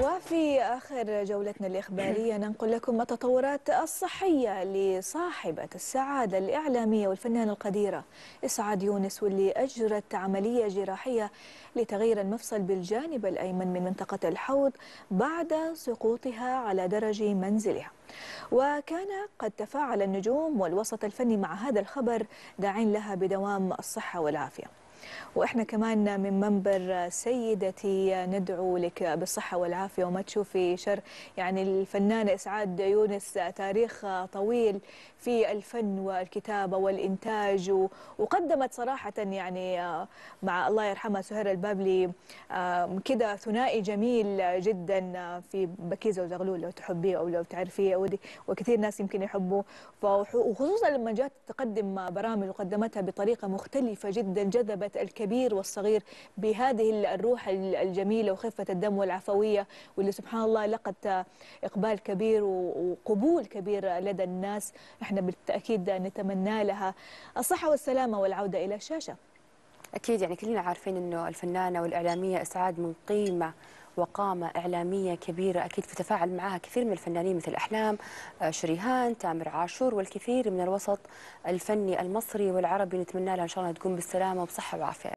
وفي آخر جولتنا الإخبارية ننقل لكم التطورات الصحية لصاحبة السعادة الإعلامية والفنانة القديرة إسعاد يونس واللي أجرت عملية جراحية لتغيير المفصل بالجانب الأيمن من منطقة الحوض بعد سقوطها على درج منزلها وكان قد تفاعل النجوم والوسط الفني مع هذا الخبر داعين لها بدوام الصحة والعافية واحنا كمان من منبر سيدتي ندعو لك بالصحه والعافيه وما تشوفي شر يعني الفنانه اسعاد يونس تاريخ طويل في الفن والكتابه والانتاج وقدمت صراحه يعني مع الله يرحمها سهير البابلي كده ثنائي جميل جدا في بكيزه وزغلول لو تحبيه او لو تعرفيه ودي وكثير ناس يمكن يحبوه وخصوصا لما جات تقدم برامج وقدمتها بطريقه مختلفه جدا جذبت مواكبة الكبير والصغير بهذه الروح الجميلة وخفة الدم والعفوية واللي سبحان الله لقت إقبال كبير وقبول كبير لدى الناس احنا بالتأكيد نتمنى لها الصحة والسلامة والعودة إلى الشاشة أكيد يعني كلنا عارفين أنه الفنانة والإعلامية إسعاد من قيمة وقامة إعلامية كبيرة أكيد تتفاعل معها كثير من الفنانين مثل أحلام آه، شريهان تامر عاشور والكثير من الوسط الفني المصري والعربي نتمنى لها إن شاء الله تقوم بالسلامة وبصحة وعافية